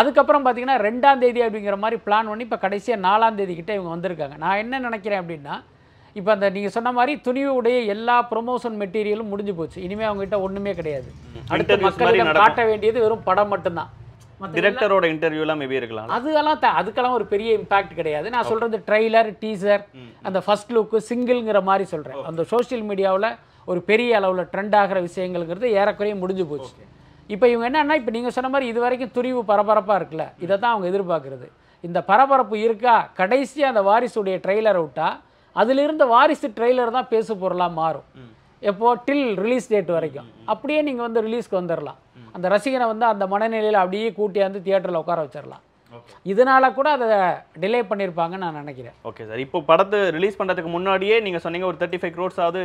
அதுக்கப்புறம் பார்த்தீங்கன்னா ரெண்டாம் தேதி அப்படிங்கிற மாதிரி பிளான் பண்ணி இப்போ கடைசியாக நாலாம் தேதிக்கிட்டே இவங்க வந்திருக்காங்க நான் என்ன நினைக்கிறேன் அப்படின்னா இப்போ அந்த நீங்கள் சொன்ன மாதிரி துணிவு உடைய எல்லா ப்ரொமோஷன் மெட்டீரியலும் முடிஞ்சு போச்சு இனிமேல் அவங்ககிட்ட ஒன்றுமே கிடையாது அடுத்த மக்களிடம் காட்ட வேண்டியது வெறும் படம் மட்டும்தான் டிரெக்டரோட இன்டர்வியூலாம் மேபி இருக்கலாம் அதெல்லாம் அதுக்கெல்லாம் ஒரு பெரிய இம்பாக்ட் கிடையாது நான் சொல்றது ட்ரெய்லர் டீசர் அந்த ஃபர்ஸ்ட் லுக்கு சிங்கிள்ங்கிற மாதிரி சொல்றேன் அந்த சோஷியல் மீடியாவில் ஒரு பெரிய அளவில் ட்ரெண்ட் ஆகிற விஷயங்கள்ங்கிறது ஏறக்குறைய முடிஞ்சு போச்சு இப்போ இவங்க என்னன்னா இப்போ நீங்கள் சொன்ன மாதிரி இது வரைக்கும் துரிவு பரபரப்பாக இருக்குல்ல இதை தான் அவங்க எதிர்பார்க்கறது இந்த பரபரப்பு இருக்கா கடைசியாக அந்த வாரிசுடைய ட்ரெய்லரை விட்டால் அதிலிருந்து வாரிசு ட்ரெய்லர் தான் பேசு பொருளாக மாறும் எப்போ டில் ரிலீஸ் டேட் வரைக்கும் அப்படியே நீங்கள் வந்து ரிலீஸ்க்கு வந்துடலாம் அந்த ரசிகனை வந்து அந்த மனநிலையில் அப்படியே கூட்டியாந்து தியேட்டரில் உட்கார வச்சிடலாம் இதனால கூட அதை டிலே பண்ணியிருப்பாங்கன்னு நான் நினைக்கிறேன் ஓகே சார் இப்போ படத்தை ரிலீஸ் பண்ணுறதுக்கு முன்னாடியே நீங்கள் சொன்னீங்க ஒரு தேர்ட்டி ஃபைவ் ஆகுது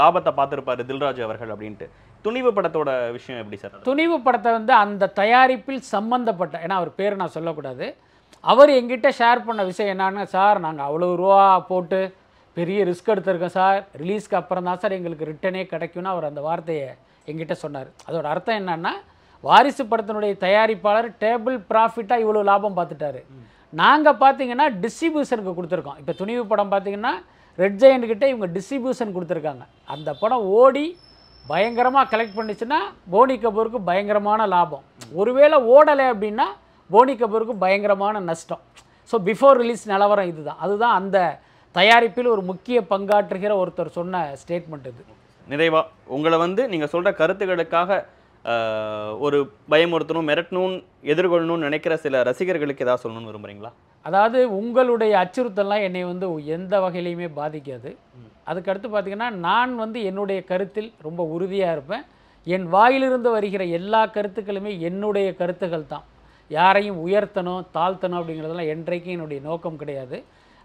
லாபத்தை பார்த்துருப்பாரு தில்ராஜ் அவர்கள் அப்படின்ட்டு துணிவு படத்தோட விஷயம் எப்படி சார் துணிவு படத்தை வந்து அந்த தயாரிப்பில் சம்மந்தப்பட்ட ஏன்னா அவர் பேர் நான் சொல்லக்கூடாது அவர் எங்கிட்ட ஷேர் பண்ண விஷயம் என்னான்னு சார் நாங்கள் அவ்வளோ ரூபா போட்டு பெரிய ரிஸ்க் எடுத்திருக்கோம் சார் ரிலீஸ்க்கு அப்புறம் தான் சார் எங்களுக்கு ரிட்டனே கிடைக்கும்னு அவர் அந்த வார்த்தையை எங்கிட்ட சொன்னார் அதோட அர்த்தம் என்னன்னா வாரிசு படத்தினுடைய தயாரிப்பாளர் டேபிள் ப்ராஃபிட்டாக இவ்வளோ லாபம் பார்த்துட்டாரு நாங்கள் பார்த்தீங்கன்னா டிஸ்ட்ரிபியூஷனுக்கு கொடுத்துருக்கோம் இப்போ துணிவு படம் பார்த்தீங்கன்னா ரெட் ஜெயண்ட்கிட்ட இவங்க டிஸ்ட்ரிபியூஷன் கொடுத்துருக்காங்க அந்த படம் ஓடி பயங்கரமாக கலெக்ட் பண்ணிச்சுன்னா போனி கபூருக்கு பயங்கரமான லாபம் ஒருவேளை ஓடலை அப்படின்னா போனி கபூருக்கு பயங்கரமான நஷ்டம் ஸோ பிஃபோர் ரிலீஸ் நிலவரம் இதுதான் அதுதான் அந்த தயாரிப்பில் ஒரு முக்கிய பங்காற்றுகிற ஒருத்தர் சொன்ன ஸ்டேட்மெண்ட் இது நிறைவாக உங்களை வந்து நீங்கள் சொல்கிற கருத்துக்களுக்காக ஒரு பயமுறுத்தணும் மிரட்டணும் எதிர்கொள்ளணும்னு நினைக்கிற சில ரசிகர்களுக்கு ஏதாவது சொல்லணும்னு விரும்புகிறீங்களா அதாவது உங்களுடைய அச்சுறுத்தல்லாம் என்னை வந்து எந்த வகையிலையுமே பாதிக்காது அதுக்கடுத்து பார்த்திங்கன்னா நான் வந்து என்னுடைய கருத்தில் ரொம்ப உறுதியாக இருப்பேன் என் வாயிலிருந்து வருகிற எல்லா கருத்துக்களுமே என்னுடைய கருத்துக்கள் தான் யாரையும் உயர்த்தணும் தாழ்த்தணும் அப்படிங்கிறதெல்லாம் என்றைக்கும் என்னுடைய நோக்கம் கிடையாது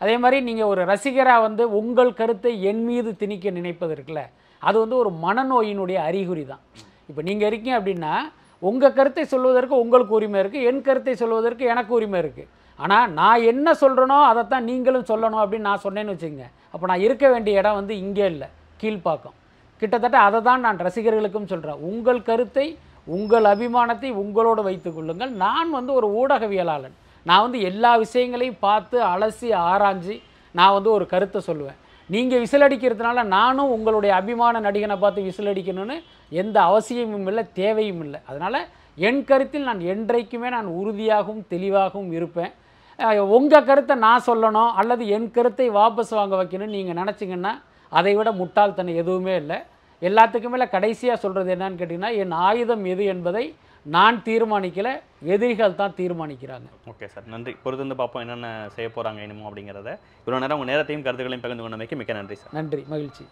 அதே மாதிரி நீங்கள் ஒரு ரசிகராக வந்து உங்கள் கருத்தை என் மீது திணிக்க நினைப்பது இருக்குல்ல அது வந்து ஒரு மனநோயினுடைய அறிகுறி தான் இப்போ நீங்கள் இருக்கீங்க அப்படின்னா உங்கள் கருத்தை சொல்வதற்கு உங்களுக்கு உரிமை இருக்குது என் கருத்தை சொல்வதற்கு எனக்கு உரிமை இருக்குது ஆனால் நான் என்ன சொல்கிறனோ அதைத்தான் நீங்களும் சொல்லணும் அப்படின்னு நான் சொன்னேன்னு வச்சுங்க அப்போ நான் இருக்க வேண்டிய இடம் வந்து இங்கே இல்லை கீழ்ப்பாக்கம் கிட்டத்தட்ட அதை தான் நான் ரசிகர்களுக்கும் சொல்கிறேன் உங்கள் கருத்தை உங்கள் அபிமானத்தை உங்களோடு வைத்து கொள்ளுங்கள் நான் வந்து ஒரு ஊடகவியலாளன் நான் வந்து எல்லா விஷயங்களையும் பார்த்து அலசி ஆராய்ஞ்சி நான் வந்து ஒரு கருத்தை சொல்லுவேன் நீங்கள் விசில் அடிக்கிறதுனால நானும் உங்களுடைய அபிமான நடிகனை பார்த்து விசில் அடிக்கணும்னு எந்த அவசியமும் இல்லை தேவையும் இல்லை அதனால் என் கருத்தில் நான் என்றைக்குமே நான் உறுதியாகவும் தெளிவாகவும் இருப்பேன் உங்கள் கருத்தை நான் சொல்லணும் அல்லது என் கருத்தை வாபஸ் வாங்க வைக்கணும்னு நீங்கள் நினச்சிங்கன்னா அதை விட முட்டாள்தனை எதுவுமே இல்லை எல்லாத்துக்குமே இல்லை கடைசியாக சொல்கிறது என்னன்னு கேட்டிங்கன்னா என் ஆயுதம் எது என்பதை நான் தீர்மானிக்கல எதிரிகள் தான் தீர்மானிக்கிறாங்க ஓகே சார் நன்றி பொறுத்து வந்து பார்ப்போம் என்னென்ன செய்ய போகிறாங்க இனிமோ அப்படிங்கிறத இவ்வளோ நேரம் உங்கள் நேரத்தையும் கருத்துக்களையும் பகிர்ந்து கொண்டமைக்கு மிக்க நன்றி சார் நன்றி மகிழ்ச்சி